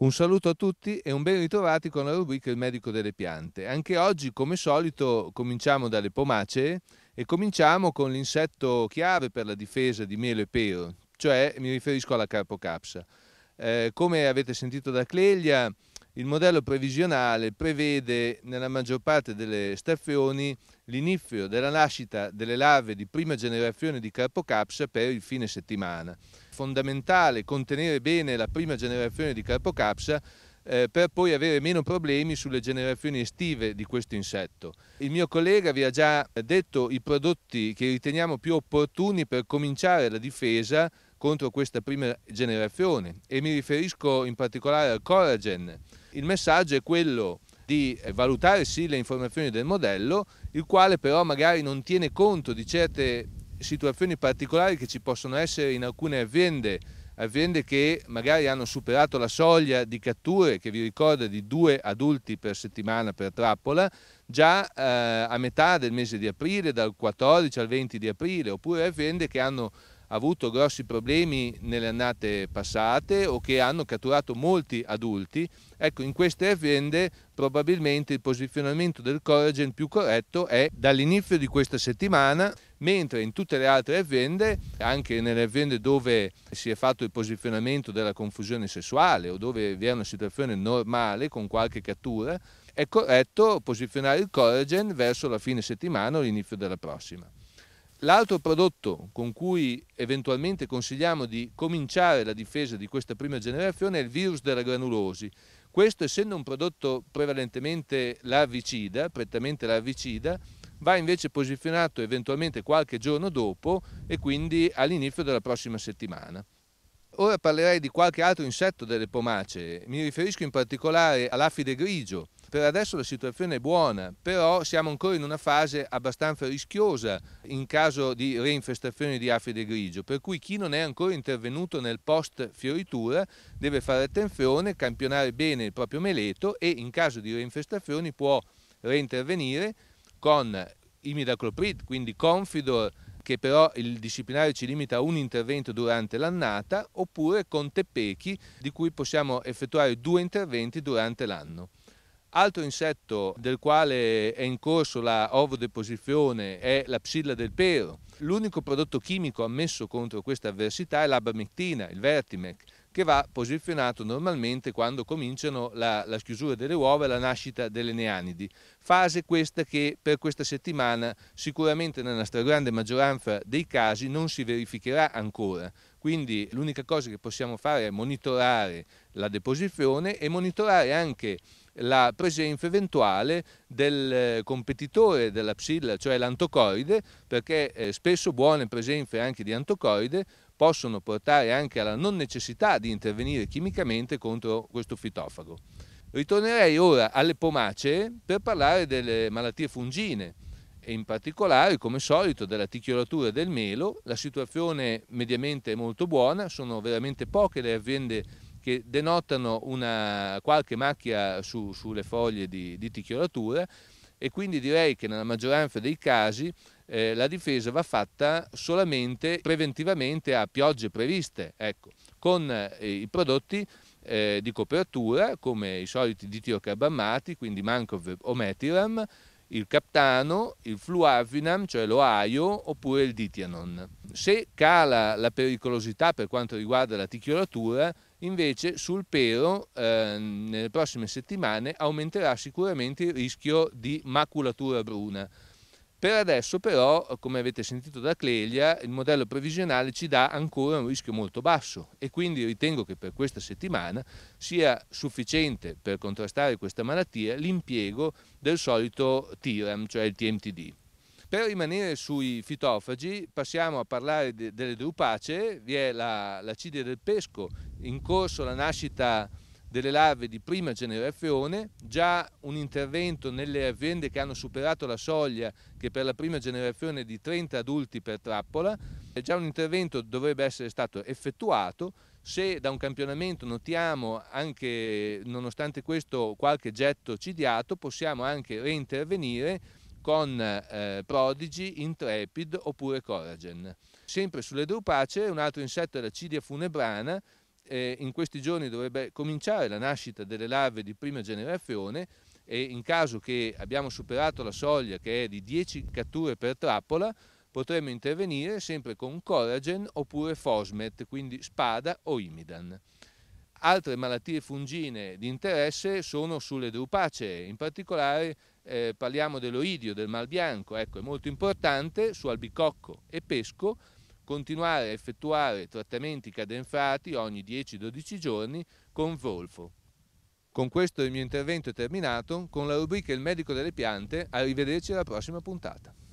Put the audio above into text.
Un saluto a tutti e un ben ritrovati con la rubrica Il medico delle piante. Anche oggi, come solito, cominciamo dalle pomacee e cominciamo con l'insetto chiave per la difesa di mele e pero, cioè mi riferisco alla carpocapsa. Eh, come avete sentito da Cleglia, il modello previsionale prevede nella maggior parte delle stazioni l'inizio della nascita delle larve di prima generazione di Carpocapsa per il fine settimana. Fondamentale contenere bene la prima generazione di Carpocapsa eh, per poi avere meno problemi sulle generazioni estive di questo insetto. Il mio collega vi ha già detto i prodotti che riteniamo più opportuni per cominciare la difesa contro questa prima generazione e mi riferisco in particolare al collagen il messaggio è quello di eh, valutare sì le informazioni del modello, il quale però magari non tiene conto di certe situazioni particolari che ci possono essere in alcune aziende, aziende che magari hanno superato la soglia di catture che vi ricorda di due adulti per settimana per trappola già eh, a metà del mese di aprile, dal 14 al 20 di aprile, oppure aziende che hanno avuto grossi problemi nelle annate passate o che hanno catturato molti adulti, ecco in queste aziende probabilmente il posizionamento del collagen più corretto è dall'inizio di questa settimana, mentre in tutte le altre aziende, anche nelle aziende dove si è fatto il posizionamento della confusione sessuale o dove vi è una situazione normale con qualche cattura, è corretto posizionare il collagen verso la fine settimana o l'inizio della prossima. L'altro prodotto con cui eventualmente consigliamo di cominciare la difesa di questa prima generazione è il virus della granulosi. Questo, essendo un prodotto prevalentemente larvicida, prettamente larvicida, va invece posizionato eventualmente qualche giorno dopo e quindi all'inizio della prossima settimana. Ora parlerei di qualche altro insetto delle pomacee, mi riferisco in particolare all'afide grigio, per adesso la situazione è buona, però siamo ancora in una fase abbastanza rischiosa in caso di reinfestazione di afide grigio, per cui chi non è ancora intervenuto nel post fioritura deve fare attenzione, campionare bene il proprio meleto e in caso di reinfestazioni può reintervenire con imidacloprid, quindi confidor che però il disciplinare ci limita a un intervento durante l'annata, oppure con tepechi di cui possiamo effettuare due interventi durante l'anno. Altro insetto del quale è in corso la ovodeposizione è la psilla del pero. L'unico prodotto chimico ammesso contro questa avversità è l'abamectina, il Vertimec, che va posizionato normalmente quando cominciano la, la chiusura delle uova e la nascita delle neanidi. Fase questa che per questa settimana sicuramente nella stragrande maggioranza dei casi non si verificherà ancora. Quindi l'unica cosa che possiamo fare è monitorare la deposizione e monitorare anche la presenza eventuale del eh, competitore della psilla, cioè l'antocoride, perché eh, spesso buone presenze anche di antocoride possono portare anche alla non necessità di intervenire chimicamente contro questo fitofago. Ritornerei ora alle pomacee per parlare delle malattie fungine e in particolare, come solito, della ticchiolatura del melo. La situazione mediamente è molto buona, sono veramente poche le aziende che denotano una, qualche macchia su, sulle foglie di, di ticchiolatura e quindi direi che nella maggioranza dei casi eh, la difesa va fatta solamente preventivamente a piogge previste, ecco, con eh, i prodotti eh, di copertura come i soliti ditiocarbammati, quindi Mancov o Metiram, il Captano, il Fluavinam, cioè l'Ohio, oppure il Ditianon. Se cala la pericolosità per quanto riguarda la ticchiolatura, invece sul pero eh, nelle prossime settimane aumenterà sicuramente il rischio di maculatura bruna. Per adesso però, come avete sentito da Clelia, il modello previsionale ci dà ancora un rischio molto basso e quindi ritengo che per questa settimana sia sufficiente per contrastare questa malattia l'impiego del solito TIRAM, cioè il TMTD. Per rimanere sui fitofagi passiamo a parlare de delle drupacee, vi è la, la Cidia del pesco, in corso la nascita delle larve di prima generazione, già un intervento nelle aziende che hanno superato la soglia che per la prima generazione è di 30 adulti per trappola, già un intervento dovrebbe essere stato effettuato, se da un campionamento notiamo anche nonostante questo qualche getto cidiato possiamo anche reintervenire con eh, Prodigy, Intrepid oppure Coragen. Sempre sulle drupacee un altro insetto è la cidia funebrana eh, in questi giorni dovrebbe cominciare la nascita delle larve di prima generazione e in caso che abbiamo superato la soglia che è di 10 catture per trappola potremmo intervenire sempre con Coragen oppure fosmet, quindi spada o imidan. Altre malattie fungine di interesse sono sulle drupacee, in particolare eh, parliamo dell'oidio, del mal bianco, ecco, è molto importante su albicocco e pesco continuare a effettuare trattamenti cadenzati ogni 10-12 giorni con Volfo. Con questo il mio intervento è terminato, con la rubrica Il medico delle piante, arrivederci alla prossima puntata.